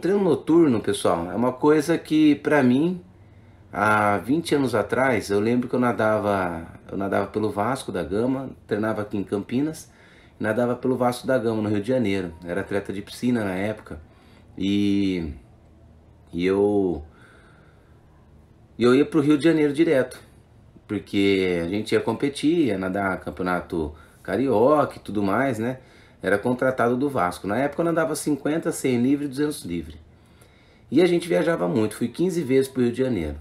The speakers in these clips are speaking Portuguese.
treino noturno, pessoal, é uma coisa que para mim há 20 anos atrás, eu lembro que eu nadava, eu nadava pelo Vasco da Gama, treinava aqui em Campinas, nadava pelo Vasco da Gama no Rio de Janeiro. Era atleta de piscina na época. E e eu eu ia pro Rio de Janeiro direto, porque a gente ia competir, ia nadar campeonato carioca e tudo mais, né? Era contratado do Vasco. Na época eu andava 50, 100 livre, 200 livre. E a gente viajava muito. Fui 15 vezes para o Rio de Janeiro.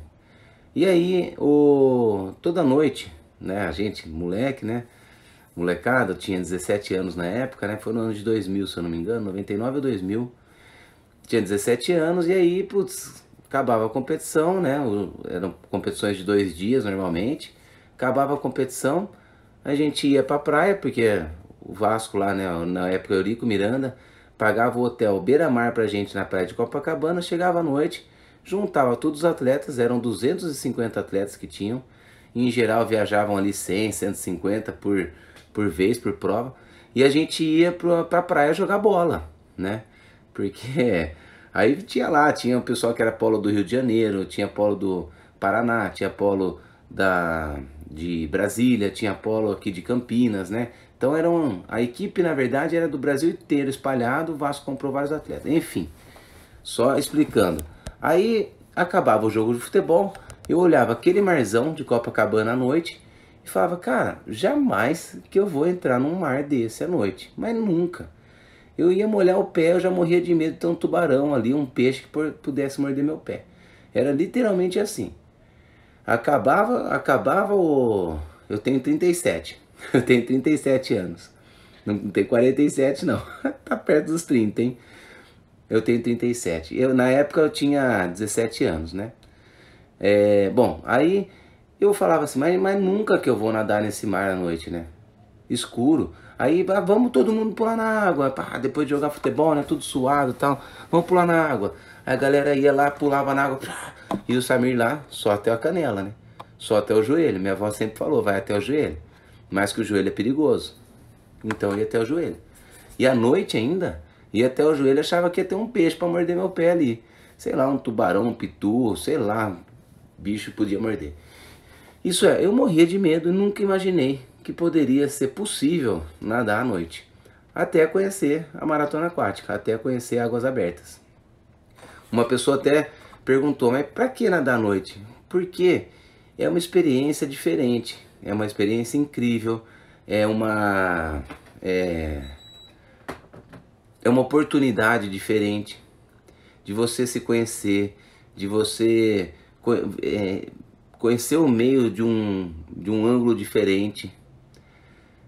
E aí, o... toda noite, né? A gente, moleque, né? Molecada, tinha 17 anos na época, né? Foi no ano de 2000, se eu não me engano, 99 ou 2000. Tinha 17 anos e aí, putz, acabava a competição, né? O... Eram competições de dois dias normalmente. Acabava a competição, a gente ia para a praia, porque o Vasco lá, né, na época Eurico Miranda, pagava o hotel Beira-Mar pra gente na praia de Copacabana, chegava à noite, juntava todos os atletas, eram 250 atletas que tinham, em geral viajavam ali 100, 150 por, por vez, por prova, e a gente ia pra, pra praia jogar bola, né? Porque aí tinha lá, tinha o pessoal que era polo do Rio de Janeiro, tinha polo do Paraná, tinha polo da, de Brasília, tinha polo aqui de Campinas, né? Então eram, a equipe na verdade era do Brasil inteiro espalhado, o Vasco comprou vários atletas. Enfim, só explicando. Aí acabava o jogo de futebol, eu olhava aquele marzão de Copacabana à noite e falava, cara, jamais que eu vou entrar num mar desse à noite, mas nunca. Eu ia molhar o pé, eu já morria de medo de ter um tubarão ali, um peixe que pudesse morder meu pé. Era literalmente assim. Acabava, acabava o... Eu tenho 37. Eu tenho 37 anos. Não, tem 47, não. tá perto dos 30, hein? Eu tenho 37. Eu, na época eu tinha 17 anos, né? É, bom, aí eu falava assim, mas, mas nunca que eu vou nadar nesse mar à noite, né? Escuro. Aí ah, vamos todo mundo pular na água, pá, depois de jogar futebol, né? Tudo suado e tal. Vamos pular na água. Aí a galera ia lá, pulava na água. Pá, e o Samir lá, só até a canela, né? Só até o joelho. Minha avó sempre falou, vai até o joelho mas que o joelho é perigoso. Então ia até o joelho. E à noite ainda, ia até o joelho, achava que ia ter um peixe para morder meu pé ali. Sei lá, um tubarão, um pitu, sei lá, bicho podia morder. Isso é, eu morria de medo e nunca imaginei que poderia ser possível nadar à noite. Até conhecer a maratona aquática, até conhecer águas abertas. Uma pessoa até perguntou, mas para que nadar à noite? Porque é uma experiência diferente é uma experiência incrível, é uma é, é uma oportunidade diferente de você se conhecer, de você é, conhecer o meio de um, de um ângulo diferente,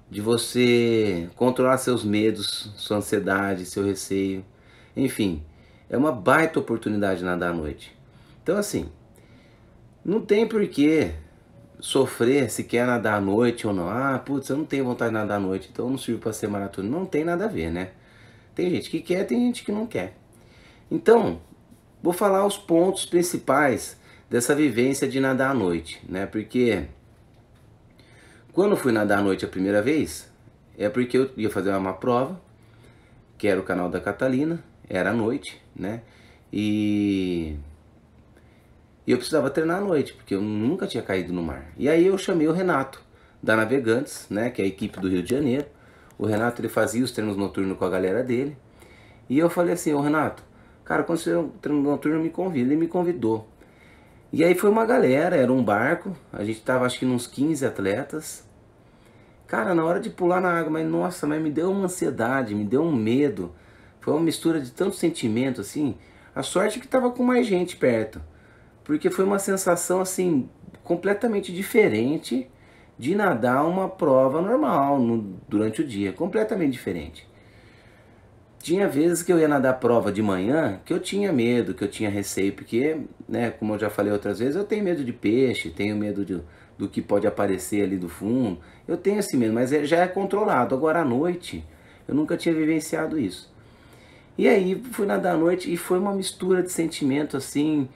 de você controlar seus medos, sua ansiedade, seu receio, enfim, é uma baita oportunidade nadar à noite. Então assim, não tem porquê sofrer se quer nadar à noite ou não. Ah, putz, eu não tenho vontade de nadar à noite, então eu não sirvo para ser maratona. Não tem nada a ver, né? Tem gente que quer, tem gente que não quer. Então, vou falar os pontos principais dessa vivência de nadar à noite, né? Porque quando eu fui nadar à noite a primeira vez, é porque eu ia fazer uma prova, que era o canal da Catalina, era à noite, né? E e eu precisava treinar à noite, porque eu nunca tinha caído no mar. E aí eu chamei o Renato, da Navegantes, né, que é a equipe do Rio de Janeiro. O Renato ele fazia os treinos noturnos com a galera dele. E eu falei assim, ô oh, Renato, cara, quando você é um treino noturno, me convida. Ele me convidou. E aí foi uma galera, era um barco, a gente tava acho que uns 15 atletas. Cara, na hora de pular na água, mas nossa, mas me deu uma ansiedade, me deu um medo. Foi uma mistura de tanto sentimento assim. A sorte é que tava com mais gente perto porque foi uma sensação assim completamente diferente de nadar uma prova normal no, durante o dia, completamente diferente. Tinha vezes que eu ia nadar prova de manhã que eu tinha medo, que eu tinha receio, porque, né, como eu já falei outras vezes, eu tenho medo de peixe, tenho medo de, do que pode aparecer ali do fundo. Eu tenho esse medo, mas é, já é controlado. Agora à noite, eu nunca tinha vivenciado isso. E aí fui nadar à noite e foi uma mistura de sentimento assim,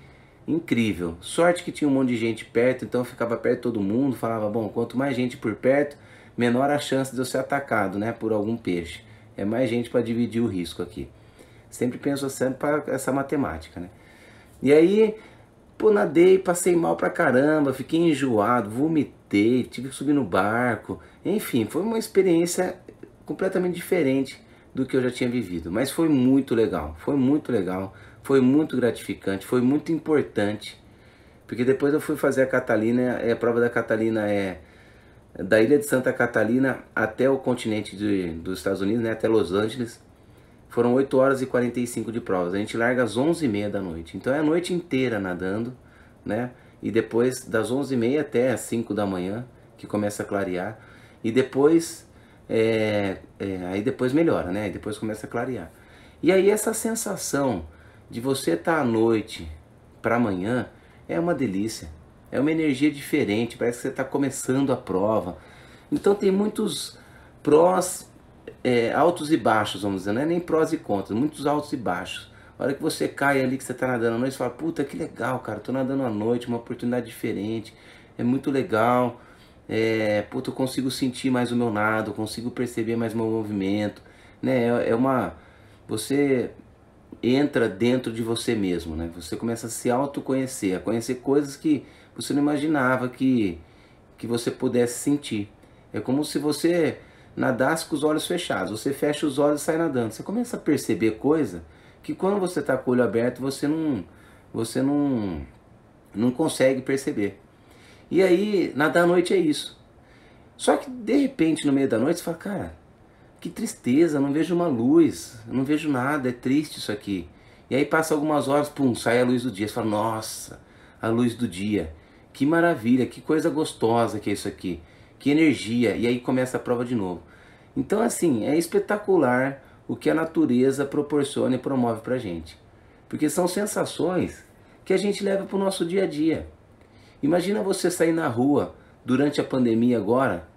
Incrível. Sorte que tinha um monte de gente perto, então ficava perto de todo mundo. Falava, bom, quanto mais gente por perto, menor a chance de eu ser atacado né, por algum peixe. É mais gente para dividir o risco aqui. Sempre penso sempre assim para essa matemática, né? E aí, pô, nadei, passei mal pra caramba, fiquei enjoado, vomitei, tive que subir no barco. Enfim, foi uma experiência completamente diferente do que eu já tinha vivido, mas foi muito legal, foi muito legal. Foi muito gratificante, foi muito importante. Porque depois eu fui fazer a Catalina, a prova da Catalina é da ilha de Santa Catalina até o continente de, dos Estados Unidos, né, até Los Angeles. Foram 8 horas e 45 de provas. A gente larga às 11h30 da noite. Então é a noite inteira nadando, né? E depois das 11h30 até as 5 da manhã, que começa a clarear. E depois, é, é, aí depois melhora, né? E depois começa a clarear. E aí essa sensação de você estar à noite para amanhã é uma delícia. É uma energia diferente, parece que você está começando a prova. Então tem muitos prós, é, altos e baixos, vamos dizer, não é nem prós e contras, muitos altos e baixos. A hora que você cai ali, que você está nadando à noite, você fala, puta, que legal, cara, estou nadando à noite, uma oportunidade diferente, é muito legal, é, puta, eu consigo sentir mais o meu nado, consigo perceber mais o meu movimento, né, é, é uma, você entra dentro de você mesmo, né? Você começa a se autoconhecer, a conhecer coisas que você não imaginava que, que você pudesse sentir. É como se você nadasse com os olhos fechados, você fecha os olhos e sai nadando. Você começa a perceber coisa que quando você está com o olho aberto, você não você não não consegue perceber. E aí, nadar à noite é isso. Só que de repente, no meio da noite, você fala, cara, que tristeza, não vejo uma luz, não vejo nada, é triste isso aqui. E aí passa algumas horas, pum, sai a luz do dia. Você fala, nossa, a luz do dia. Que maravilha, que coisa gostosa que é isso aqui. Que energia. E aí começa a prova de novo. Então, assim, é espetacular o que a natureza proporciona e promove pra gente. Porque são sensações que a gente leva pro nosso dia a dia. Imagina você sair na rua durante a pandemia agora,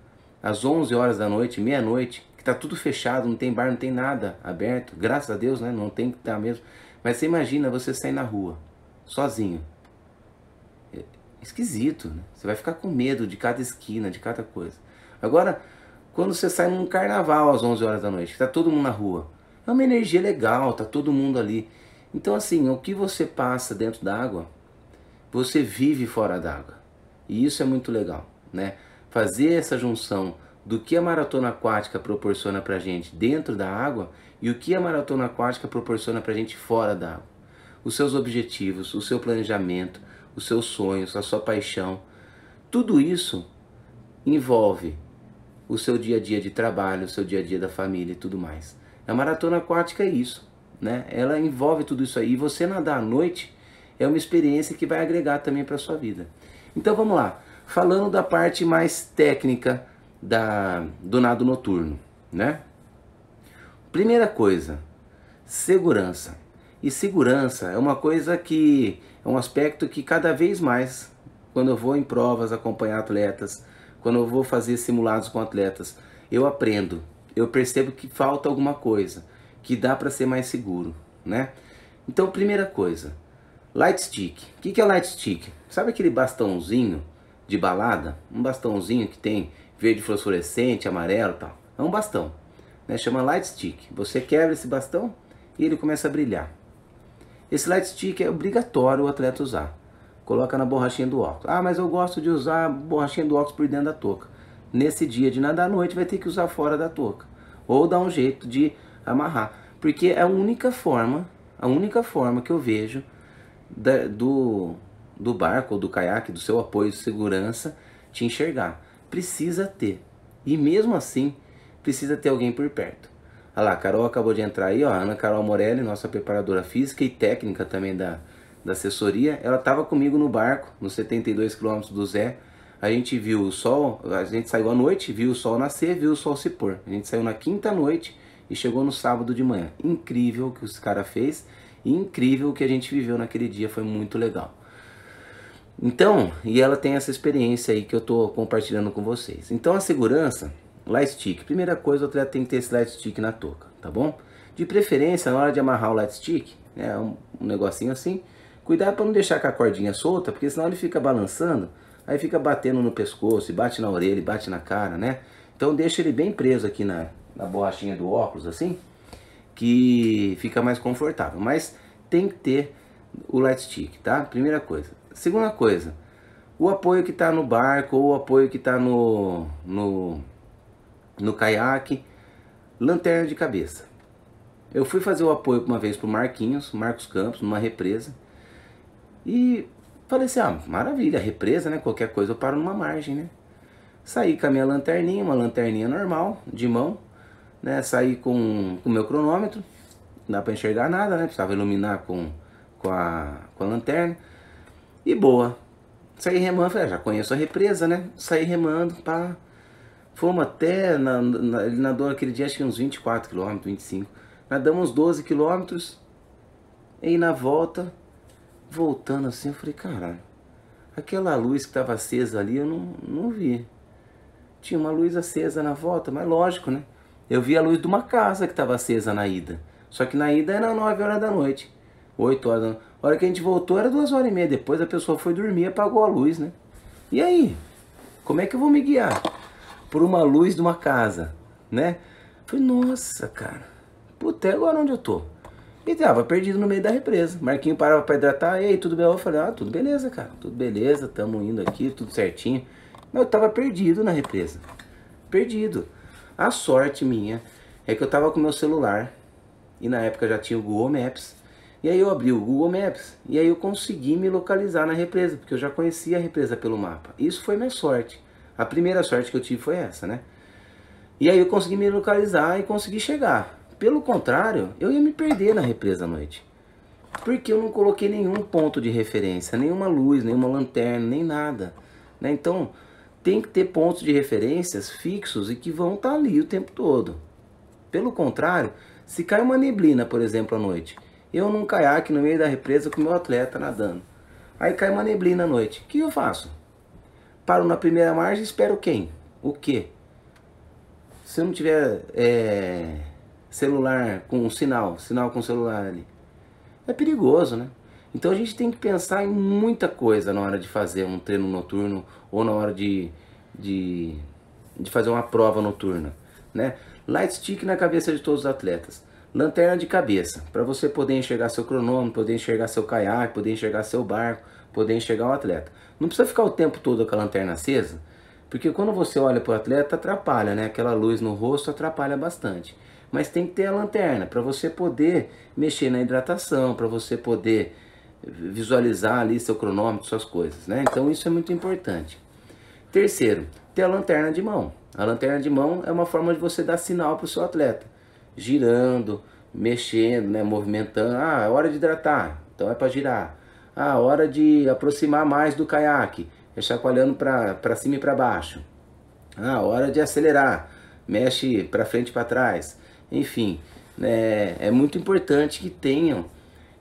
às 11 horas da noite, meia-noite, tá tudo fechado, não tem bar, não tem nada aberto. Graças a Deus, né? Não tem que estar tá mesmo. Mas você imagina você sair na rua, sozinho. É esquisito, né? Você vai ficar com medo de cada esquina, de cada coisa. Agora, quando você sai num carnaval às 11 horas da noite, tá todo mundo na rua. É uma energia legal, tá todo mundo ali. Então, assim, o que você passa dentro da água, você vive fora da água. E isso é muito legal, né? Fazer essa junção do que a maratona aquática proporciona para a gente dentro da água e o que a maratona aquática proporciona para a gente fora da água. Os seus objetivos, o seu planejamento, os seus sonhos, a sua paixão, tudo isso envolve o seu dia a dia de trabalho, o seu dia a dia da família e tudo mais. A maratona aquática é isso, né? Ela envolve tudo isso aí. E você nadar à noite é uma experiência que vai agregar também para sua vida. Então vamos lá. Falando da parte mais técnica da, do nado noturno, né? Primeira coisa, segurança. E segurança é uma coisa que é um aspecto que cada vez mais, quando eu vou em provas acompanhar atletas, quando eu vou fazer simulados com atletas, eu aprendo, eu percebo que falta alguma coisa, que dá para ser mais seguro, né? Então, primeira coisa, light stick. O que, que é light stick? Sabe aquele bastãozinho de balada? Um bastãozinho que tem verde fosforescente, amarelo tal. É um bastão, né? chama light stick. Você quebra esse bastão e ele começa a brilhar. Esse light stick é obrigatório o atleta usar. Coloca na borrachinha do óculos. Ah, mas eu gosto de usar a borrachinha do óculos por dentro da touca. Nesse dia de nadar à noite vai ter que usar fora da touca. Ou dar um jeito de amarrar. Porque é a única forma, a única forma que eu vejo da, do, do barco ou do caiaque, do seu apoio de segurança, te enxergar precisa ter. E mesmo assim, precisa ter alguém por perto. Olha lá, a Carol acabou de entrar aí, ó, Ana Carol Morelli, nossa preparadora física e técnica também da, da assessoria. Ela estava comigo no barco, nos 72 quilômetros do Zé. A gente viu o sol, a gente saiu à noite, viu o sol nascer, viu o sol se pôr. A gente saiu na quinta noite e chegou no sábado de manhã. Incrível o que os cara fez, incrível o que a gente viveu naquele dia, foi muito legal. Então, e ela tem essa experiência aí que eu estou compartilhando com vocês. Então, a segurança, light stick. Primeira coisa, o atleta tem que ter esse light stick na touca, tá bom? De preferência, na hora de amarrar o light stick, né, um, um negocinho assim, cuidar para não deixar com a cordinha solta, porque senão ele fica balançando, aí fica batendo no pescoço, e bate na orelha, e bate na cara, né? Então, deixa ele bem preso aqui na, na borrachinha do óculos, assim, que fica mais confortável. Mas tem que ter o light stick, tá? Primeira coisa. Segunda coisa, o apoio que está no barco ou o apoio que está no, no, no caiaque, lanterna de cabeça. Eu fui fazer o apoio uma vez para o Marquinhos, Marcos Campos, numa represa, e falei assim, ah, maravilha, represa, né? Qualquer coisa eu paro numa margem, né? Saí com a minha lanterninha, uma lanterninha normal, de mão, né? Saí com o meu cronômetro, não dá para enxergar nada, né? Precisava iluminar com, com, a, com a lanterna. E boa. Saí remando, falei, ah, já conheço a represa, né? Saí remando, pá. Fomos até, na, na, ele nadou aquele dia acho que uns 24 km, 25. Nadamos uns 12 km. E na volta, voltando assim, eu falei, caralho, aquela luz que estava acesa ali, eu não, não vi. Tinha uma luz acesa na volta, mas lógico, né? Eu vi a luz de uma casa que estava acesa na ida. Só que na ida era 9 horas da noite. 8 horas da noite. A hora que a gente voltou era duas horas e meia depois, a pessoa foi dormir e apagou a luz, né? E aí? Como é que eu vou me guiar? Por uma luz de uma casa, né? Falei, nossa, cara. Puta, é agora onde eu tô? E tava perdido no meio da represa. Marquinho parava pra hidratar. Ei, tudo bem? Eu falei, ah, tudo beleza, cara. Tudo beleza, tamo indo aqui, tudo certinho. Mas eu tava perdido na represa. Perdido. A sorte minha é que eu tava com meu celular. E na época já tinha o Google Maps. E aí eu abri o Google Maps e aí eu consegui me localizar na represa, porque eu já conhecia a represa pelo mapa. Isso foi minha sorte. A primeira sorte que eu tive foi essa, né? E aí eu consegui me localizar e consegui chegar. Pelo contrário, eu ia me perder na represa à noite. Porque eu não coloquei nenhum ponto de referência, nenhuma luz, nenhuma lanterna, nem nada. Né? Então, tem que ter pontos de referências fixos e que vão estar tá ali o tempo todo. Pelo contrário, se cai uma neblina, por exemplo, à noite, eu num caiaque no meio da represa com meu atleta nadando. Aí cai uma neblina à noite. O que eu faço? Paro na primeira margem e espero quem? O quê? Se eu não tiver é, celular com um sinal, sinal com celular ali. É perigoso, né? Então a gente tem que pensar em muita coisa na hora de fazer um treino noturno ou na hora de, de, de fazer uma prova noturna. Né? Light stick na cabeça de todos os atletas. Lanterna de cabeça, para você poder enxergar seu cronômetro, poder enxergar seu caiaque, poder enxergar seu barco, poder enxergar o atleta. Não precisa ficar o tempo todo com a lanterna acesa, porque quando você olha para o atleta, atrapalha, né? Aquela luz no rosto atrapalha bastante. Mas tem que ter a lanterna para você poder mexer na hidratação, para você poder visualizar ali seu cronômetro, suas coisas, né? Então isso é muito importante. Terceiro, ter a lanterna de mão. A lanterna de mão é uma forma de você dar sinal para o seu atleta girando, mexendo, né, movimentando. Ah, é hora de hidratar, então é para girar. Ah, hora de aproximar mais do caiaque, é chacoalhando para cima e para baixo. Ah, hora de acelerar, mexe para frente e para trás. Enfim, né, é muito importante que tenham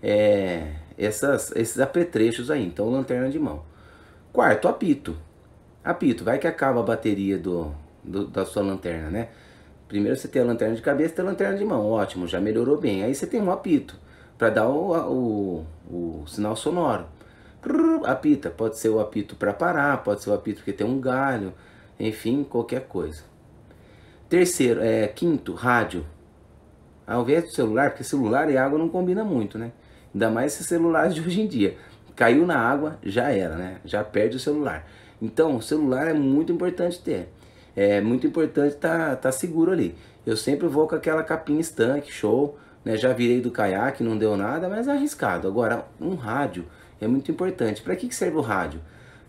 é, essas, esses apetrechos aí. Então, lanterna de mão. Quarto, apito. Apito, vai que acaba a bateria do, do da sua lanterna, né? Primeiro você tem a lanterna de cabeça e a lanterna de mão. Ótimo, já melhorou bem. Aí você tem um apito para dar o, o, o, sinal sonoro. apita, pode ser o apito para parar, pode ser o apito que tem um galho, enfim, qualquer coisa. Terceiro, é, quinto, rádio. Ao invés do celular, porque celular e água não combina muito, né? Ainda mais esses celulares de hoje em dia. Caiu na água, já era, né? Já perde o celular. Então, o celular é muito importante ter é muito importante estar tá, tá seguro ali. Eu sempre vou com aquela capinha estanque, show, né? Já virei do caiaque, não deu nada, mas é arriscado. Agora, um rádio é muito importante. Para que, que serve o rádio?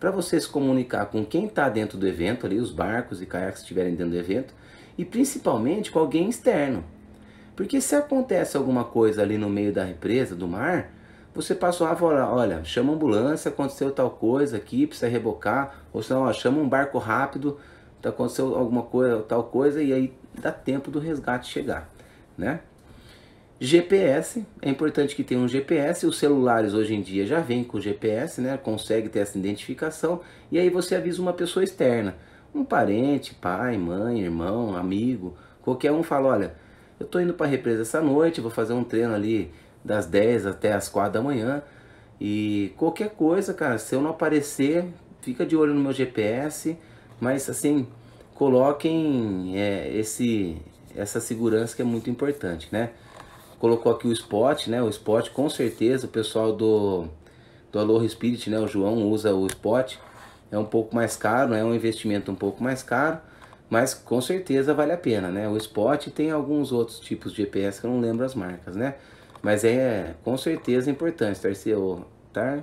Para você se comunicar com quem está dentro do evento ali, os barcos e caiaques estiverem dentro do evento, e principalmente com alguém externo. Porque se acontece alguma coisa ali no meio da represa, do mar, você passou a falar, olha, chama a ambulância, aconteceu tal coisa aqui, precisa rebocar, ou senão, ó, chama um barco rápido, tá aconteceu alguma coisa, tal coisa, e aí dá tempo do resgate chegar, né? GPS, é importante que tenha um GPS, os celulares hoje em dia já vêm com GPS, né? Consegue ter essa identificação, e aí você avisa uma pessoa externa, um parente, pai, mãe, irmão, amigo, qualquer um fala, olha, eu tô indo para a represa essa noite, vou fazer um treino ali das 10 até as 4 da manhã, e qualquer coisa, cara, se eu não aparecer, fica de olho no meu GPS, mas assim, coloquem é, esse, essa segurança que é muito importante, né? Colocou aqui o spot, né? O spot com certeza o pessoal do, do Aloha Spirit, né? O João usa o spot. É um pouco mais caro, é um investimento um pouco mais caro, mas com certeza vale a pena, né? O spot tem alguns outros tipos de GPS que eu não lembro as marcas, né? Mas é com certeza importante, Tarceu. Tá?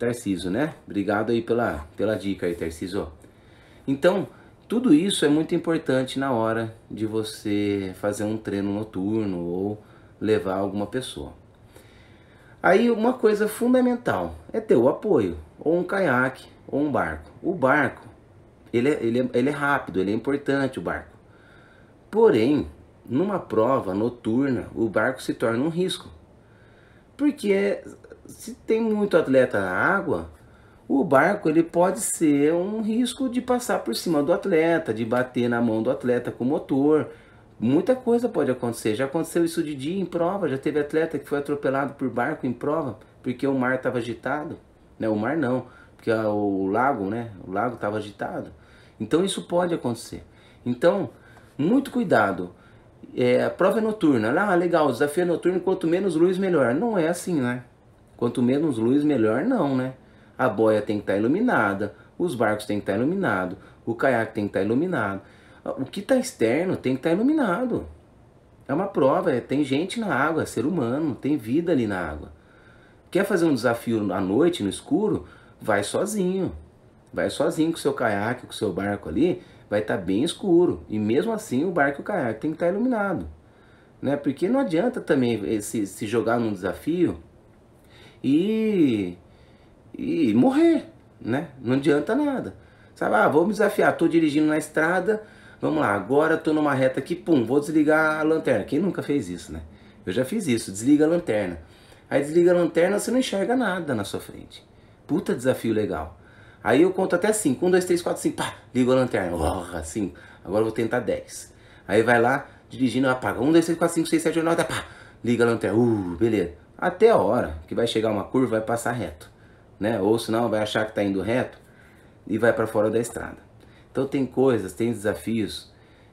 Tarciso, né? Obrigado aí pela, pela dica aí, Tarciso. Então, tudo isso é muito importante na hora de você fazer um treino noturno ou levar alguma pessoa. Aí uma coisa fundamental é ter o apoio, ou um caiaque, ou um barco. O barco, ele é, ele é, ele é rápido, ele é importante o barco. Porém, numa prova noturna, o barco se torna um risco. Porque é se tem muito atleta na água, o barco ele pode ser um risco de passar por cima do atleta, de bater na mão do atleta com o motor. Muita coisa pode acontecer. Já aconteceu isso de dia em prova, já teve atleta que foi atropelado por barco em prova porque o mar estava agitado, né? O mar não, porque o lago, né? O lago estava agitado. Então isso pode acontecer. Então, muito cuidado. É, a prova é noturna. Ah, legal, o desafio é noturno, quanto menos luz melhor. Não é assim, né? Quanto menos luz, melhor não, né? A boia tem que estar tá iluminada, os barcos tem que estar tá iluminado, o caiaque tem que estar tá iluminado. O que está externo tem que estar tá iluminado. É uma prova, é, tem gente na água, é ser humano, tem vida ali na água. Quer fazer um desafio à noite, no escuro? Vai sozinho. Vai sozinho com o seu caiaque, com o seu barco ali, vai estar tá bem escuro. E mesmo assim o barco e o caiaque tem que estar tá iluminado. Né? Porque não adianta também eh, se, se jogar num desafio e, e morrer, né? Não adianta nada. Sabe, ah, vou me desafiar, tô dirigindo na estrada, vamos lá, agora tô numa reta aqui, pum, vou desligar a lanterna. Quem nunca fez isso, né? Eu já fiz isso, desliga a lanterna. Aí desliga a lanterna, você não enxerga nada na sua frente. Puta desafio legal. Aí eu conto até 5. 1, 2, 3, 4, 5. Pá, ligo a lanterna. Porra, 5. Agora eu vou tentar 10. Aí vai lá, dirigindo, apaga. 1, 2, 3, 4, 5, 6, 7, 8, 9. Pá, liga a lanterna. Uh, beleza até a hora que vai chegar uma curva, vai passar reto, né? Ou senão vai achar que está indo reto e vai para fora da estrada. Então tem coisas, tem desafios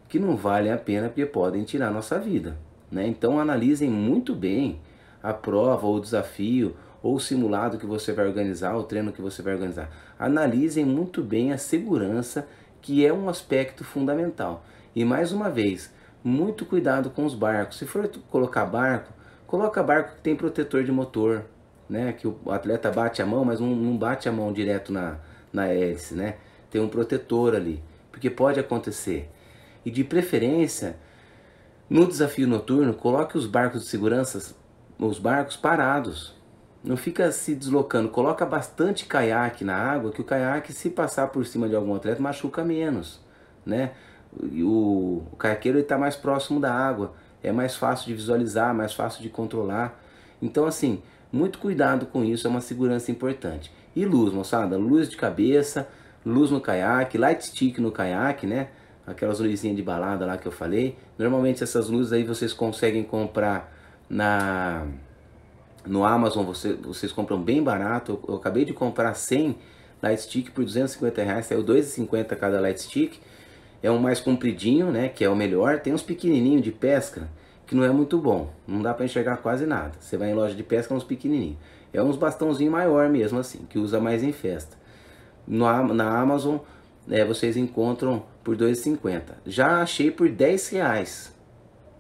que não valem a pena porque podem tirar nossa vida, né? Então analisem muito bem a prova ou o desafio ou o simulado que você vai organizar, o treino que você vai organizar. Analisem muito bem a segurança, que é um aspecto fundamental. E mais uma vez, muito cuidado com os barcos. Se for colocar barco, Coloca barco que tem protetor de motor, né? Que o atleta bate a mão, mas não, não bate a mão direto na, na hélice, né? Tem um protetor ali, porque pode acontecer. E de preferência, no desafio noturno, coloque os barcos de segurança, os barcos parados. Não fica se deslocando, coloca bastante caiaque na água, que o caiaque se passar por cima de algum atleta machuca menos, né? O, o caiaqueiro está mais próximo da água é mais fácil de visualizar, mais fácil de controlar. Então, assim, muito cuidado com isso, é uma segurança importante. E luz, moçada, luz de cabeça, luz no caiaque, light stick no caiaque, né? Aquelas luzinhas de balada lá que eu falei. Normalmente essas luzes aí vocês conseguem comprar na no Amazon, você, vocês compram bem barato. Eu, eu acabei de comprar 100 light stick por 250 reais, saiu 2,50 cada light stick é um mais compridinho, né, que é o melhor. Tem uns pequenininhos de pesca que não é muito bom, não dá para enxergar quase nada. Você vai em loja de pesca, é uns pequenininhos. É uns bastãozinho maior mesmo assim, que usa mais em festa. No, na Amazon é, vocês encontram por 2,50. Já achei por 10 reais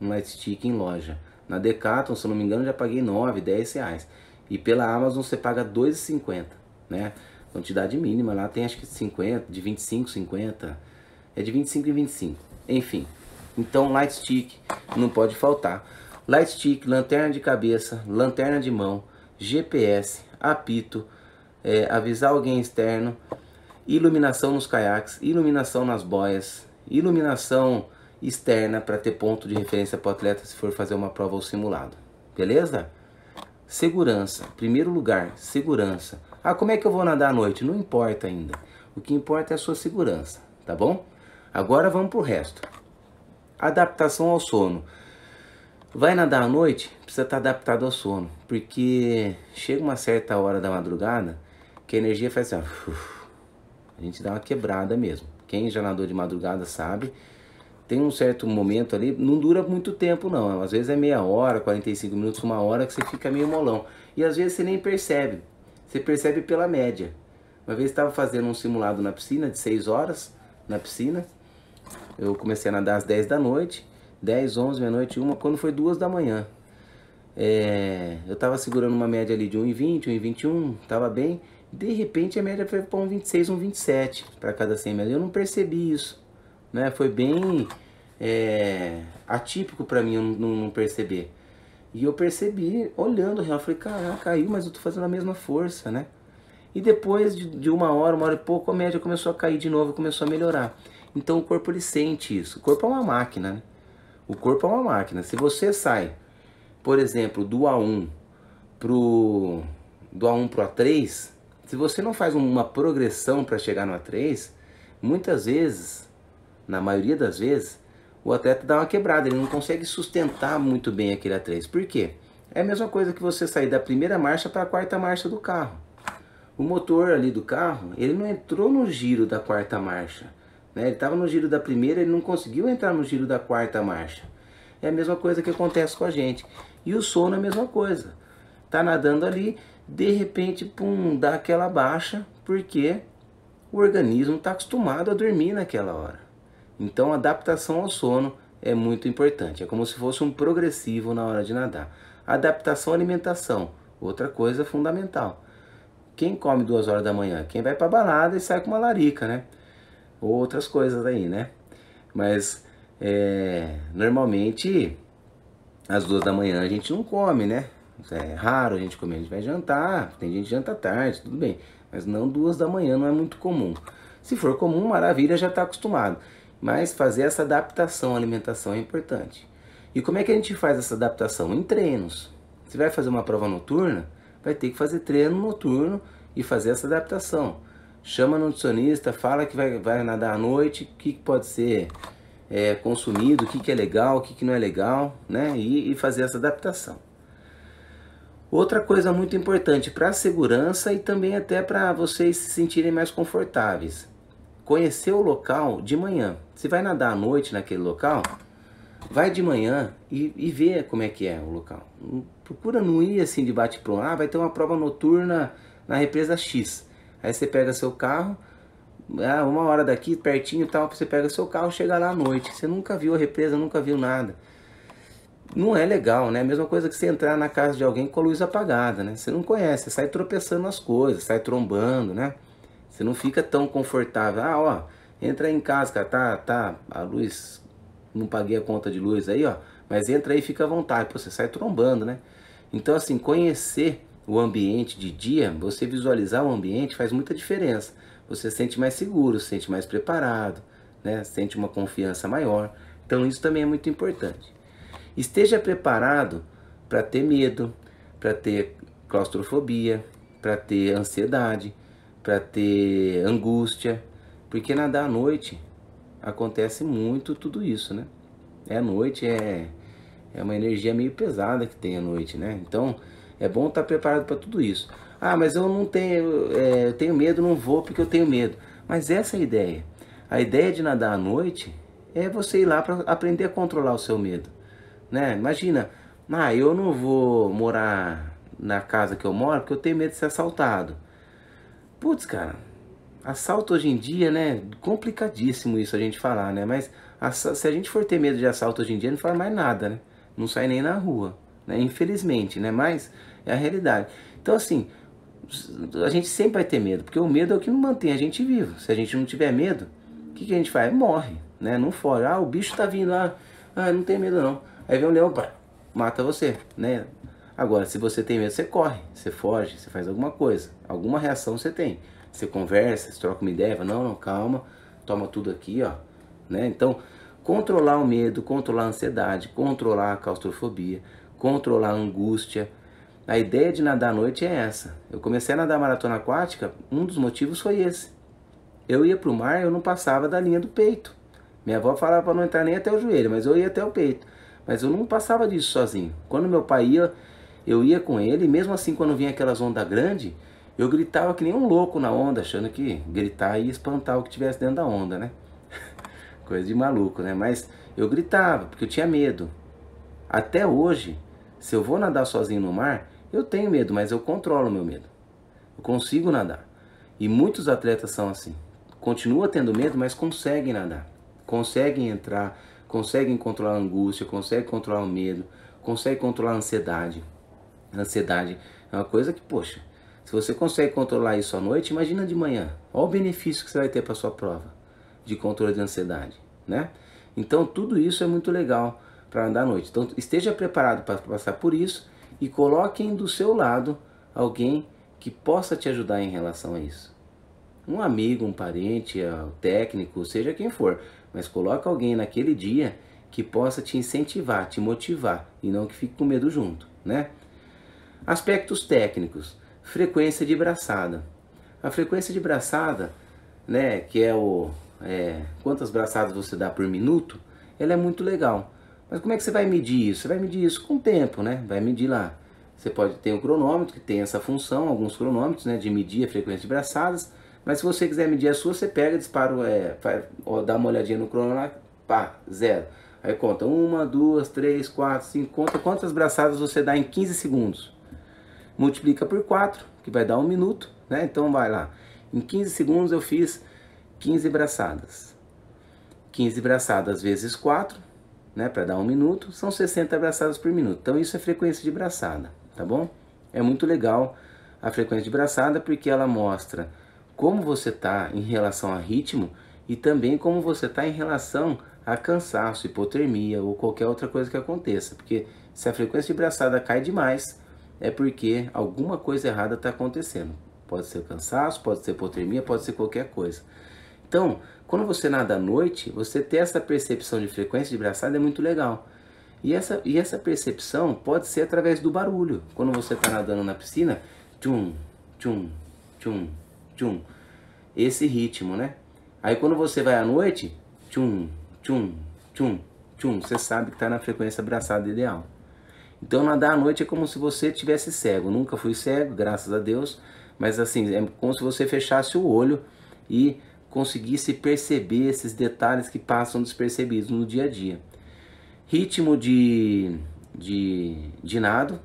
um stick em loja. Na Decathlon, se eu não me engano, já paguei 9, 10 reais. E pela Amazon você paga 2,50, né? Quantidade mínima lá tem acho que 50, de 25, 50 é de 25 em 25. Enfim, então light stick não pode faltar. Light stick, lanterna de cabeça, lanterna de mão, GPS, apito, é, avisar alguém externo, iluminação nos caiaques, iluminação nas boias, iluminação externa para ter ponto de referência para o atleta se for fazer uma prova ou simulado. Beleza? Segurança. Primeiro lugar, segurança. Ah, como é que eu vou nadar à noite? Não importa ainda. O que importa é a sua segurança, tá bom? Agora vamos para o resto. Adaptação ao sono. Vai nadar à noite, precisa estar adaptado ao sono, porque chega uma certa hora da madrugada que a energia faz assim, ó, a gente dá uma quebrada mesmo. Quem já nadou de madrugada sabe, tem um certo momento ali, não dura muito tempo não, às vezes é meia hora, 45 minutos, uma hora que você fica meio molão. E às vezes você nem percebe, você percebe pela média. Uma vez estava fazendo um simulado na piscina de 6 horas, na piscina, eu comecei a nadar às 10 da noite, 10, 11, meia-noite, uma, quando foi 2 da manhã. É, eu tava segurando uma média ali de 1,20, 1,21, tava bem. De repente a média foi para 1,26, 1,27 para cada 100 metros. Eu não percebi isso, né? Foi bem é, atípico para mim não, não, perceber. E eu percebi, olhando o real, falei, caraca, caiu, mas eu tô fazendo a mesma força, né? E depois de, de uma hora, uma hora e pouco, a média começou a cair de novo, começou a melhorar. Então o corpo ele sente isso. O corpo é uma máquina, né? O corpo é uma máquina. Se você sai, por exemplo, do A1 pro do A1 pro A3, se você não faz uma progressão para chegar no A3, muitas vezes, na maioria das vezes, o atleta dá uma quebrada, ele não consegue sustentar muito bem aquele A3. Por quê? É a mesma coisa que você sair da primeira marcha para a quarta marcha do carro. O motor ali do carro, ele não entrou no giro da quarta marcha. Né? Ele estava no giro da primeira, ele não conseguiu entrar no giro da quarta marcha. É a mesma coisa que acontece com a gente. E o sono é a mesma coisa. Tá nadando ali, de repente, pum, dá aquela baixa, porque o organismo está acostumado a dormir naquela hora. Então, a adaptação ao sono é muito importante. É como se fosse um progressivo na hora de nadar. Adaptação à alimentação, outra coisa fundamental. Quem come duas horas da manhã? Quem vai para balada e sai com uma larica, né? ou outras coisas aí, né? Mas é, normalmente às duas da manhã a gente não come, né? É raro a gente comer, a gente vai jantar, tem gente que janta tarde, tudo bem. Mas não duas da manhã não é muito comum. Se for comum, maravilha, já está acostumado. Mas fazer essa adaptação à alimentação é importante. E como é que a gente faz essa adaptação? Em treinos. Você vai fazer uma prova noturna, vai ter que fazer treino noturno e fazer essa adaptação chama nutricionista, fala que vai, vai nadar à noite, o que, que pode ser é, consumido, o que, que é legal, o que, que não é legal, né? E, e fazer essa adaptação. Outra coisa muito importante para a segurança e também até para vocês se sentirem mais confortáveis. Conhecer o local de manhã. Se vai nadar à noite naquele local, vai de manhã e, e vê como é que é o local. Procura não ir assim de bate pronto. Ah, vai ter uma prova noturna na represa X Aí você pega seu carro, ah, uma hora daqui, pertinho e tal, você pega seu carro, chega lá à noite. Você nunca viu a represa, nunca viu nada. Não é legal, né? Mesma coisa que você entrar na casa de alguém com a luz apagada, né? Você não conhece, você sai tropeçando nas coisas, sai trombando, né? Você não fica tão confortável. Ah, ó, entra aí em casa, cara, tá, tá, a luz, não paguei a conta de luz aí, ó. Mas entra aí, fica à vontade, Pô, você sai trombando, né? Então, assim, conhecer o ambiente de dia, você visualizar o ambiente faz muita diferença. Você se sente mais seguro, se sente mais preparado, né? sente uma confiança maior. Então isso também é muito importante. Esteja preparado para ter medo, para ter claustrofobia, para ter ansiedade, para ter angústia, porque nadar à noite acontece muito tudo isso, né? É à noite, é, é uma energia meio pesada que tem à noite, né? Então, é bom estar tá preparado para tudo isso. Ah, mas eu não tenho, é, eu tenho medo, não vou porque eu tenho medo. Mas essa é a ideia. A ideia de nadar à noite é você ir lá para aprender a controlar o seu medo. Né? Imagina, ah, eu não vou morar na casa que eu moro porque eu tenho medo de ser assaltado. Putz, cara, assalto hoje em dia, né? Complicadíssimo isso a gente falar, né? Mas se a gente for ter medo de assalto hoje em dia, não fala mais nada, né? Não sai nem na rua, né? Infelizmente, né? Mas é a realidade. Então, assim, a gente sempre vai ter medo, porque o medo é o que mantém a gente vivo. Se a gente não tiver medo, o que, que a gente faz? Morre, né? Não foge. Ah, o bicho tá vindo lá. Ah, não tem medo não. Aí vem um leão, pá, mata você, né? Agora, se você tem medo, você corre, você foge, você faz alguma coisa. Alguma reação você tem. Você conversa, você troca uma ideia, fala, não, não, calma, toma tudo aqui, ó. Né? Então, controlar o medo, controlar a ansiedade, controlar a claustrofobia, controlar a angústia, a ideia de nadar à noite é essa. Eu comecei a nadar maratona aquática, um dos motivos foi esse. Eu ia para o mar, eu não passava da linha do peito. Minha avó falava para não entrar nem até o joelho, mas eu ia até o peito. Mas eu não passava disso sozinho. Quando meu pai ia, eu ia com ele, e mesmo assim, quando vinha aquelas ondas grandes, eu gritava que nem um louco na onda, achando que gritar ia espantar o que tivesse dentro da onda, né? Coisa de maluco, né? Mas eu gritava, porque eu tinha medo. Até hoje, se eu vou nadar sozinho no mar, eu tenho medo, mas eu controlo meu medo. Eu consigo nadar. E muitos atletas são assim. Continua tendo medo, mas conseguem nadar. Conseguem entrar, conseguem controlar a angústia, conseguem controlar o medo, conseguem controlar a ansiedade. A ansiedade é uma coisa que, poxa, se você consegue controlar isso à noite, imagina de manhã. Olha o benefício que você vai ter para sua prova de controle de ansiedade, né? Então tudo isso é muito legal para andar à noite. Então esteja preparado para passar por isso e coloquem do seu lado alguém que possa te ajudar em relação a isso. Um amigo, um parente, um ah, técnico, seja quem for, mas coloque alguém naquele dia que possa te incentivar, te motivar e não que fique com medo junto, né? Aspectos técnicos. Frequência de braçada. A frequência de braçada, né, que é o é, quantas braçadas você dá por minuto, ela é muito legal. Mas como é que você vai medir isso? Você vai medir isso com o tempo, né? Vai medir lá. Você pode ter um cronômetro que tem essa função, alguns cronômetros, né, de medir a frequência de braçadas. Mas se você quiser medir a sua, você pega, dispara, é, faz, ó, dá uma olhadinha no cronômetro, pá, zero. Aí conta uma, duas, três, quatro, cinco, conta quantas braçadas você dá em 15 segundos. Multiplica por 4, que vai dar um minuto, né? Então vai lá. Em 15 segundos eu fiz 15 braçadas. 15 braçadas vezes 4 né, para dar um minuto, são 60 braçadas por minuto. Então isso é frequência de braçada, tá bom? É muito legal a frequência de braçada porque ela mostra como você está em relação a ritmo e também como você está em relação a cansaço, hipotermia ou qualquer outra coisa que aconteça. Porque se a frequência de braçada cai demais, é porque alguma coisa errada está acontecendo. Pode ser cansaço, pode ser hipotermia, pode ser qualquer coisa. Então, quando você nada à noite, você ter essa percepção de frequência de braçada é muito legal. E essa, e essa percepção pode ser através do barulho. Quando você está nadando na piscina, tchum, tchum, tchum, tchum. Esse ritmo, né? Aí quando você vai à noite, tchum, tchum, tchum, tchum, você sabe que está na frequência braçada ideal. Então nadar à noite é como se você tivesse cego. Nunca fui cego, graças a Deus, mas assim, é como se você fechasse o olho e conseguisse perceber esses detalhes que passam despercebidos no dia a dia. Ritmo de, de, de nado,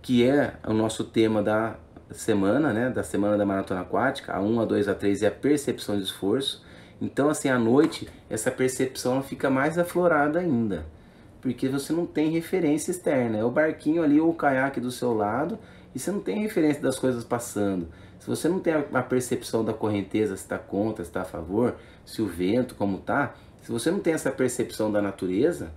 que é o nosso tema da semana, né, da semana da maratona aquática, a 1, a 2, a 3 é a percepção de esforço. Então, assim, à noite, essa percepção fica mais aflorada ainda, porque você não tem referência externa, é o barquinho ali ou o caiaque do seu lado, e você não tem referência das coisas passando. Se você não tem a percepção da correnteza, se está contra, se está a favor, se o vento, como está, se você não tem essa percepção da natureza,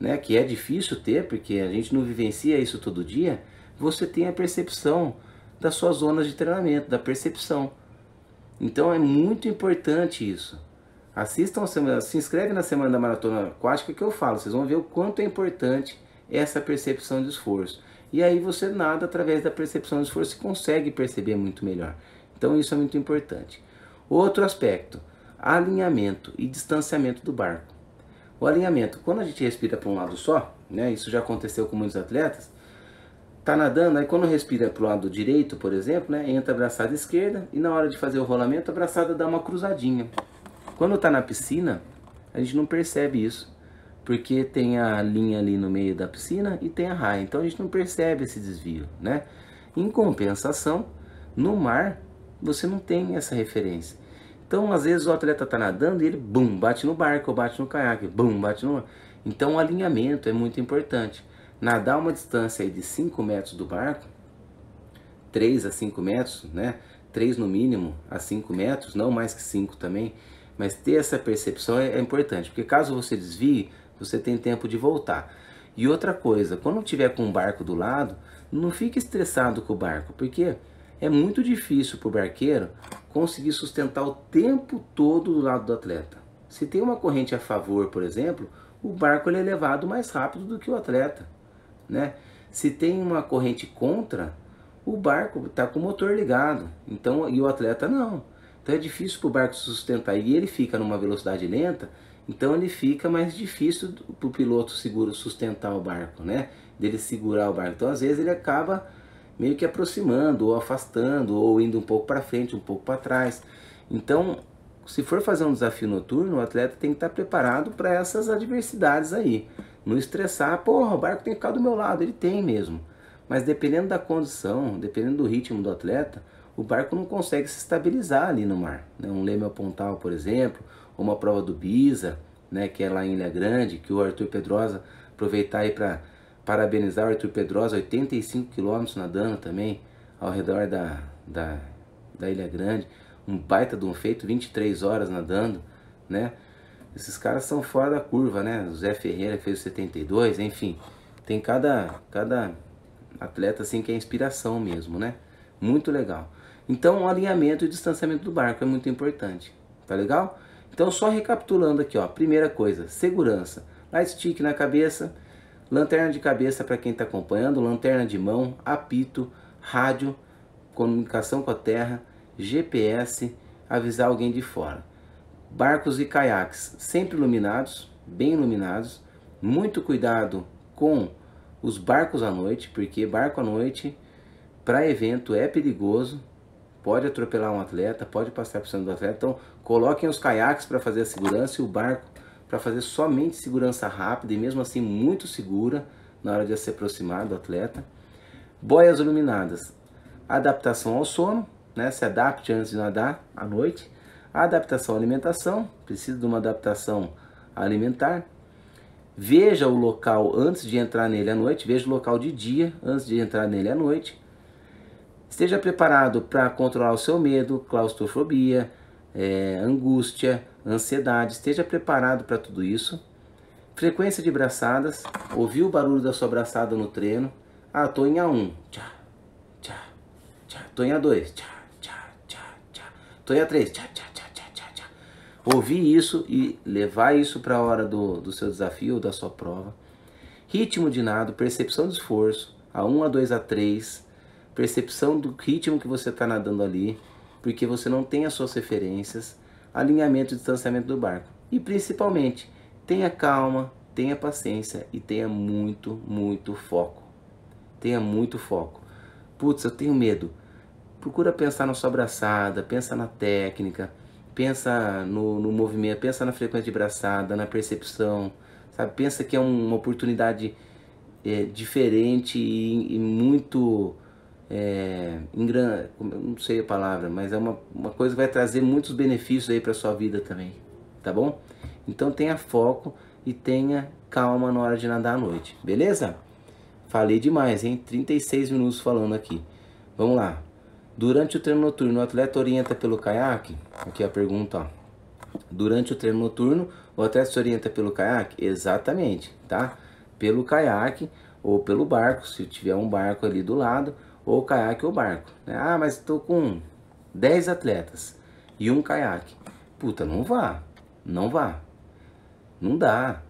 né, que é difícil ter, porque a gente não vivencia isso todo dia, você tem a percepção das suas zonas de treinamento, da percepção. Então é muito importante isso. Assistam, se inscreve na Semana da Maratona Aquática que eu falo, vocês vão ver o quanto é importante essa percepção de esforço. E aí você nada através da percepção do esforço e consegue perceber muito melhor. Então isso é muito importante. Outro aspecto, alinhamento e distanciamento do barco. O alinhamento, quando a gente respira para um lado só, né, isso já aconteceu com muitos atletas, tá nadando, aí quando respira para o lado direito, por exemplo, né, entra a braçada esquerda e na hora de fazer o rolamento a braçada dá uma cruzadinha. Quando está na piscina, a gente não percebe isso porque tem a linha ali no meio da piscina e tem a raia, então a gente não percebe esse desvio, né? Em compensação, no mar você não tem essa referência. Então, às vezes o atleta está nadando e ele bum, bate no barco, bate no caiaque, bum, bate no. Então, o alinhamento é muito importante. Nadar uma distância de 5 metros do barco, 3 a 5 metros, né? 3 no mínimo a 5 metros, não mais que 5 também, mas ter essa percepção é, é importante, porque caso você desvie, você tem tempo de voltar. E outra coisa, quando tiver com um barco do lado, não fique estressado com o barco, porque é muito difícil para o barqueiro conseguir sustentar o tempo todo do lado do atleta. Se tem uma corrente a favor, por exemplo, o barco é levado mais rápido do que o atleta. Né? Se tem uma corrente contra, o barco está com o motor ligado, então e o atleta não. Então é difícil para o barco se sustentar e ele fica numa velocidade lenta, então ele fica mais difícil para o piloto seguro sustentar o barco, né? Dele segurar o barco. Então às vezes ele acaba meio que aproximando, ou afastando, ou indo um pouco para frente, um pouco para trás. Então, se for fazer um desafio noturno, o atleta tem que estar tá preparado para essas adversidades aí. Não estressar, porra, o barco tem que ficar do meu lado, ele tem mesmo. Mas dependendo da condição, dependendo do ritmo do atleta, o barco não consegue se estabilizar ali no mar. Né? Um leme apontal, pontal, por exemplo, como a prova do Biza, né, que é lá em Ilha Grande, que o Arthur Pedrosa aproveitar aí para parabenizar o Arthur Pedrosa, 85 quilômetros nadando também ao redor da, da, da Ilha Grande, um baita de um feito, 23 horas nadando, né? Esses caras são fora da curva, né? O Zé Ferreira que fez o 72, enfim, tem cada cada atleta assim que é inspiração mesmo, né? Muito legal. Então, o alinhamento e o distanciamento do barco é muito importante. Tá legal? Então, só recapitulando aqui, ó. Primeira coisa, segurança. Lightstick na cabeça, lanterna de cabeça para quem está acompanhando, lanterna de mão, apito, rádio, comunicação com a terra, GPS, avisar alguém de fora. Barcos e caiaques sempre iluminados, bem iluminados. Muito cuidado com os barcos à noite, porque barco à noite para evento é perigoso pode atropelar um atleta, pode passar por cima do atleta. Então, coloquem os caiaques para fazer a segurança e o barco para fazer somente segurança rápida e mesmo assim muito segura na hora de se aproximar do atleta. Boias iluminadas. Adaptação ao sono, né? Se adapte antes de nadar à noite. adaptação à alimentação, precisa de uma adaptação alimentar. Veja o local antes de entrar nele à noite, veja o local de dia antes de entrar nele à noite. Esteja preparado para controlar o seu medo, claustrofobia, é, angústia, ansiedade. Esteja preparado para tudo isso. Frequência de braçadas. Ouviu o barulho da sua braçada no treino. Ah, tô em A1. Tchá, tchá, tchá. Tô em A2. Tchá, tchá, tchá, tchá. Tô em A3. Tchá, tchá, tchá, tchá, tchá, tchá. Ouvir isso e levar isso para a hora do, do seu desafio ou da sua prova. Ritmo de nado, percepção de esforço. A1, A2, A3 percepção do ritmo que você está nadando ali, porque você não tem as suas referências, alinhamento e distanciamento do barco. E principalmente, tenha calma, tenha paciência e tenha muito, muito foco. Tenha muito foco. Putz, eu tenho medo. Procura pensar na sua braçada, pensa na técnica, pensa no, no movimento, pensa na frequência de braçada, na percepção, sabe? Pensa que é um, uma oportunidade é, diferente e, e muito é, engran... não sei a palavra, mas é uma, uma coisa que vai trazer muitos benefícios aí para sua vida também, tá bom? Então tenha foco e tenha calma na hora de nadar à noite, beleza? Falei demais, hein? 36 minutos falando aqui. Vamos lá. Durante o treino noturno, o atleta orienta pelo caiaque? Aqui a pergunta, ó. Durante o treino noturno, o atleta se orienta pelo caiaque? Exatamente, tá? Pelo caiaque ou pelo barco, se tiver um barco ali do lado, ou o caiaque ou barco. Né? Ah, mas estou com 10 atletas e um caiaque. Puta, não vá. Não vá. Não dá.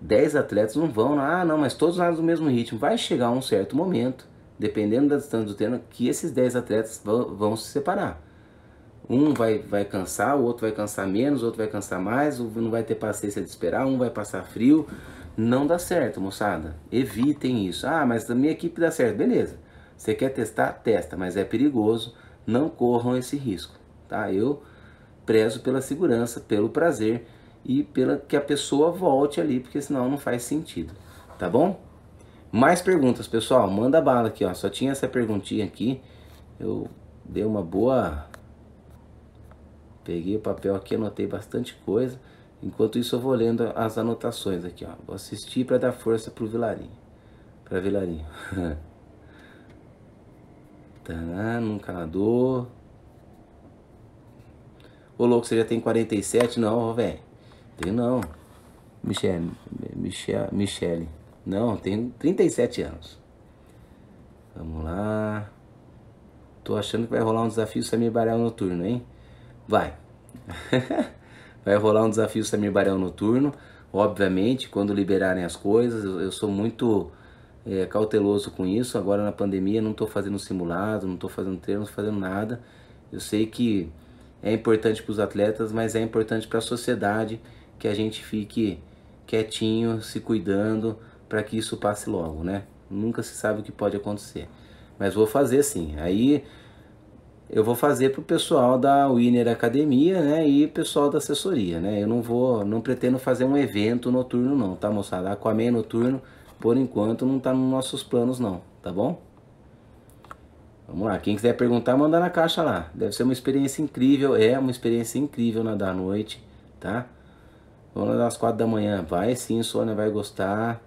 10 atletas não vão. Ah, não, mas todos nadam no mesmo ritmo. Vai chegar um certo momento, dependendo da distância do treino, que esses 10 atletas vão, vão se separar. Um vai, vai cansar, o outro vai cansar menos, o outro vai cansar mais, o não vai ter paciência de esperar, um vai passar frio. Não dá certo, moçada. Evitem isso. Ah, mas a minha equipe dá certo. Beleza. Você quer testar? Testa, mas é perigoso, não corram esse risco, tá? Eu prezo pela segurança, pelo prazer e pela que a pessoa volte ali, porque senão não faz sentido, tá bom? Mais perguntas, pessoal, manda bala aqui, ó. Só tinha essa perguntinha aqui. Eu dei uma boa Peguei o papel aqui, anotei bastante coisa. Enquanto isso, eu vou lendo as anotações aqui, ó. Vou assistir para dar força pro Vilarinho. Para Vilarinho. Tá, nunca nadou. Ô louco, você já tem 47? Não, velho. Tem não. Michele, Michele, Michele. Não, tenho 37 anos. Vamos lá. Tô achando que vai rolar um desafio Samir Barel noturno, hein? Vai. vai rolar um desafio Samir Barel noturno. Obviamente, quando liberarem as coisas, eu sou muito é, cauteloso com isso. Agora na pandemia não estou fazendo simulado, não estou fazendo treino, não estou fazendo nada. Eu sei que é importante para os atletas, mas é importante para a sociedade que a gente fique quietinho, se cuidando, para que isso passe logo, né? Nunca se sabe o que pode acontecer. Mas vou fazer sim. Aí eu vou fazer para o pessoal da Winner Academia, né? E pessoal da assessoria, né? Eu não vou, não pretendo fazer um evento noturno não, tá moçada? Aquaman noturno por enquanto não está nos nossos planos não, tá bom? Vamos lá, quem quiser perguntar, manda na caixa lá. Deve ser uma experiência incrível, é uma experiência incrível nadar à noite, tá? Vamos nadar às quatro da manhã. Vai sim, Sônia, vai gostar.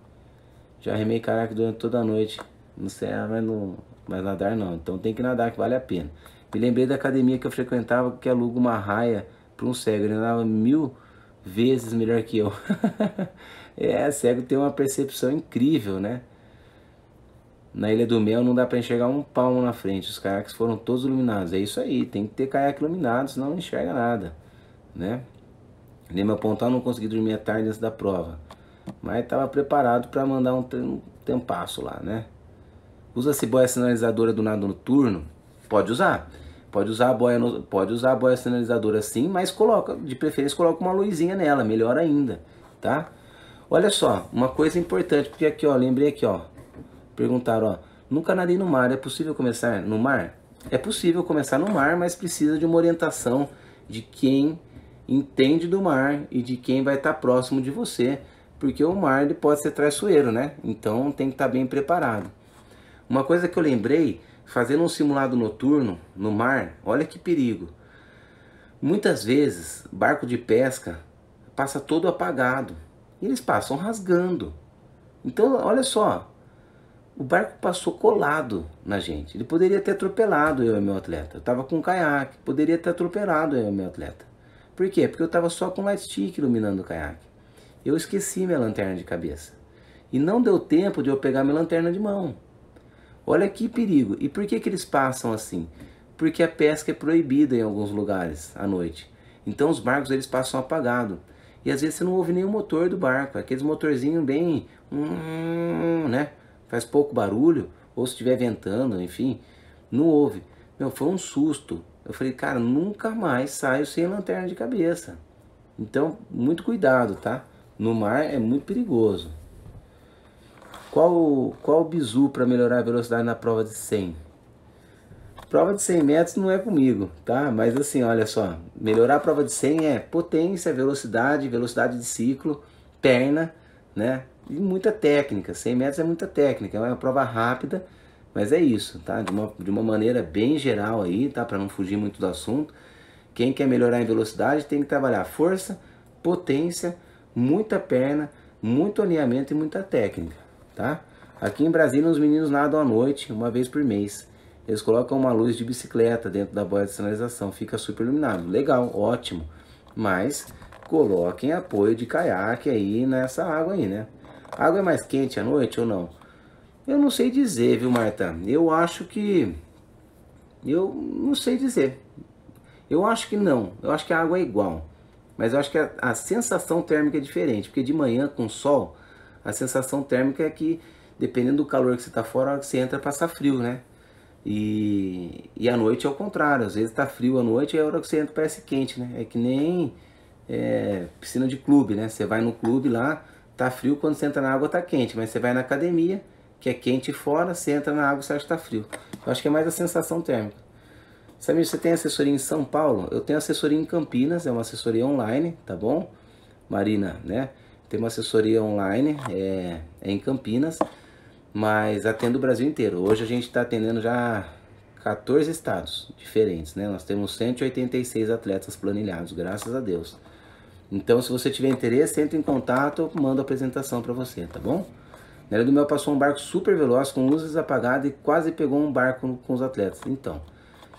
Já remei caraca durante toda a noite. Não sei, mas não vai nadar não. Então tem que nadar, que vale a pena. Me lembrei da academia que eu frequentava, que aluga uma raia para um cego. Ele nadava mil vezes melhor que eu. É, cego tem uma percepção incrível, né? Na Ilha do Mel não dá para enxergar um palmo na frente. Os caiaques foram todos iluminados. É isso aí, tem que ter caiaque iluminado, senão não enxerga nada, né? Lima Pontal não consegui dormir à tarde antes da prova, mas estava preparado para mandar um, um tempasso lá, né? Usa se boia sinalizadora do nado noturno? Pode usar. Pode usar a boia, no... pode usar a boia sinalizadora sim, mas coloca, de preferência coloca uma luzinha nela, melhor ainda, tá? Olha só, uma coisa importante, porque aqui, ó, lembrei aqui, ó. Perguntaram, ó, nunca nadei no mar, é possível começar no mar? É possível começar no mar, mas precisa de uma orientação de quem entende do mar e de quem vai estar próximo de você, porque o mar ele pode ser traiçoeiro, né? Então tem que estar bem preparado. Uma coisa que eu lembrei, fazendo um simulado noturno no mar, olha que perigo. Muitas vezes, barco de pesca passa todo apagado. E eles passam rasgando. Então, olha só, o barco passou colado na gente. Ele poderia ter atropelado eu e meu atleta. Eu estava com um caiaque, poderia ter atropelado eu e meu atleta. Por quê? Porque eu estava só com light stick iluminando o caiaque. Eu esqueci minha lanterna de cabeça. E não deu tempo de eu pegar minha lanterna de mão. Olha que perigo. E por que, que eles passam assim? Porque a pesca é proibida em alguns lugares à noite. Então os barcos eles passam apagado e às vezes você não ouve nem o motor do barco, aqueles motorzinho bem, hum, né? Faz pouco barulho, ou se estiver ventando, enfim, não ouve. Meu, foi um susto. Eu falei, cara, nunca mais saio sem lanterna de cabeça. Então, muito cuidado, tá? No mar é muito perigoso. Qual qual o bizu para melhorar a velocidade na prova de 100? Prova de 100 metros não é comigo, tá? Mas assim, olha só, melhorar a prova de 100 é potência, velocidade, velocidade de ciclo, perna, né? E muita técnica, 100 metros é muita técnica, é uma prova rápida, mas é isso, tá? De uma, de uma maneira bem geral aí, tá? Para não fugir muito do assunto. Quem quer melhorar em velocidade tem que trabalhar força, potência, muita perna, muito alinhamento e muita técnica, tá? Aqui em Brasília os meninos nadam à noite, uma vez por mês eles colocam uma luz de bicicleta dentro da boia de sinalização, fica super iluminado. Legal, ótimo. Mas coloquem apoio de caiaque aí nessa água aí, né? A água é mais quente à noite ou não? Eu não sei dizer, viu, Marta? Eu acho que... Eu não sei dizer. Eu acho que não. Eu acho que a água é igual. Mas eu acho que a, a sensação térmica é diferente. Porque de manhã, com sol, a sensação térmica é que, dependendo do calor que você está fora, a hora que você entra, passa frio, né? E, e à noite é o contrário, às vezes está frio à noite e é a hora que você entra parece quente, né? É que nem é, piscina de clube, né? Você vai no clube lá, tá frio, quando você entra na água tá quente, mas você vai na academia, que é quente fora, você entra na água você acha que tá frio. Eu acho que é mais a sensação térmica. Samir, você tem assessoria em São Paulo? Eu tenho assessoria em Campinas, é uma assessoria online, tá bom? Marina, né? Tem uma assessoria online, é, é em Campinas mas atendo o Brasil inteiro. Hoje a gente está atendendo já 14 estados diferentes, né? Nós temos 186 atletas planilhados, graças a Deus. Então, se você tiver interesse, entre em contato, mando a apresentação para você, tá bom? Nélio do Mel passou um barco super veloz, com luzes apagadas e quase pegou um barco com os atletas. Então,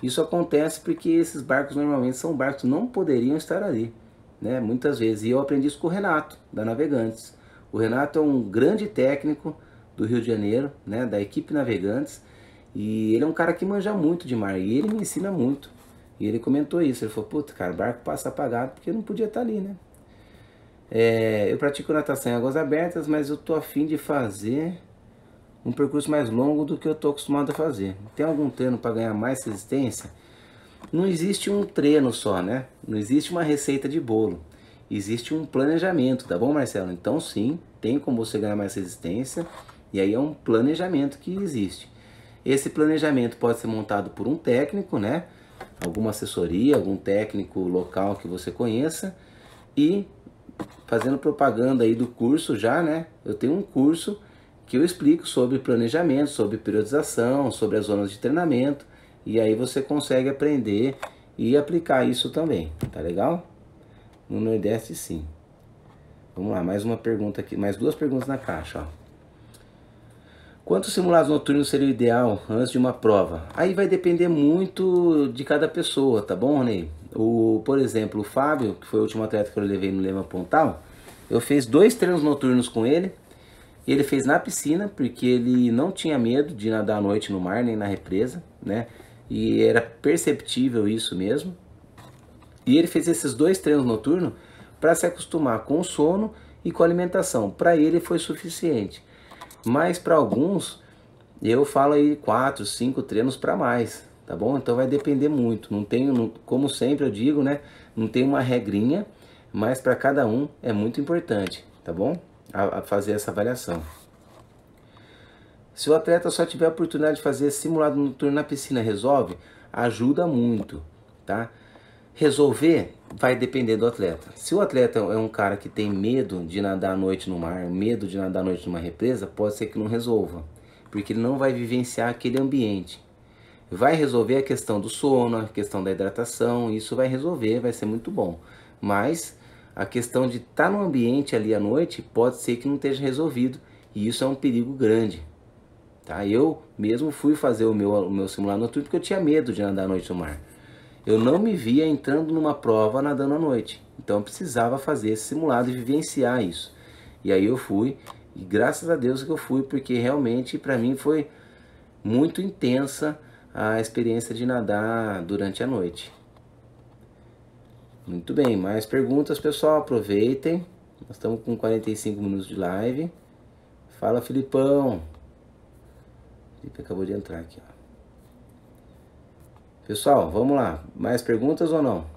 isso acontece porque esses barcos normalmente são barcos que não poderiam estar ali, né? Muitas vezes. E eu aprendi isso com o Renato, da Navegantes. O Renato é um grande técnico, do Rio de Janeiro, né, da equipe Navegantes, e ele é um cara que manja muito de mar, e ele me ensina muito. E ele comentou isso, ele falou, puta, cara, barco passa apagado porque eu não podia estar tá ali, né? É, eu pratico natação em águas abertas, mas eu tô afim de fazer um percurso mais longo do que eu tô acostumado a fazer. Tem algum treino para ganhar mais resistência? Não existe um treino só, né? Não existe uma receita de bolo. Existe um planejamento, tá bom, Marcelo? Então sim, tem como você ganhar mais resistência e aí é um planejamento que existe. Esse planejamento pode ser montado por um técnico, né? Alguma assessoria, algum técnico local que você conheça e fazendo propaganda aí do curso já, né? Eu tenho um curso que eu explico sobre planejamento, sobre periodização, sobre as zonas de treinamento e aí você consegue aprender e aplicar isso também, tá legal? No Nordeste sim. Vamos lá, mais uma pergunta aqui, mais duas perguntas na caixa, ó. Quantos simulados noturnos seria o ideal antes de uma prova? Aí vai depender muito de cada pessoa, tá bom, Ney? O, por exemplo, o Fábio, que foi o último atleta que eu levei no Lema Pontal, eu fiz dois treinos noturnos com ele. Ele fez na piscina, porque ele não tinha medo de nadar à noite no mar, nem na represa, né? E era perceptível isso mesmo. E ele fez esses dois treinos noturnos para se acostumar com o sono e com a alimentação. Para ele foi suficiente mas para alguns eu falo aí quatro, cinco treinos para mais, tá bom? Então vai depender muito. Não tenho, como sempre eu digo, né? Não tem uma regrinha, mas para cada um é muito importante, tá bom? A, a fazer essa avaliação. Se o atleta só tiver a oportunidade de fazer simulado noturno na piscina, resolve? Ajuda muito, tá? Resolver vai depender do atleta. Se o atleta é um cara que tem medo de nadar à noite no mar, medo de nadar à noite numa represa, pode ser que não resolva, porque ele não vai vivenciar aquele ambiente. Vai resolver a questão do sono, a questão da hidratação, isso vai resolver, vai ser muito bom. Mas a questão de estar tá no ambiente ali à noite pode ser que não esteja resolvido, e isso é um perigo grande. Tá? Eu mesmo fui fazer o meu, o meu simulado noturno porque eu tinha medo de nadar à noite no mar. Eu não me via entrando numa prova nadando à noite. Então eu precisava fazer esse simulado e vivenciar isso. E aí eu fui, e graças a Deus que eu fui, porque realmente para mim foi muito intensa a experiência de nadar durante a noite. Muito bem, mais perguntas, pessoal? Aproveitem. Nós estamos com 45 minutos de live. Fala, Filipão. Felipe acabou de entrar aqui, ó. Pessoal, vamos lá. Mais perguntas ou não?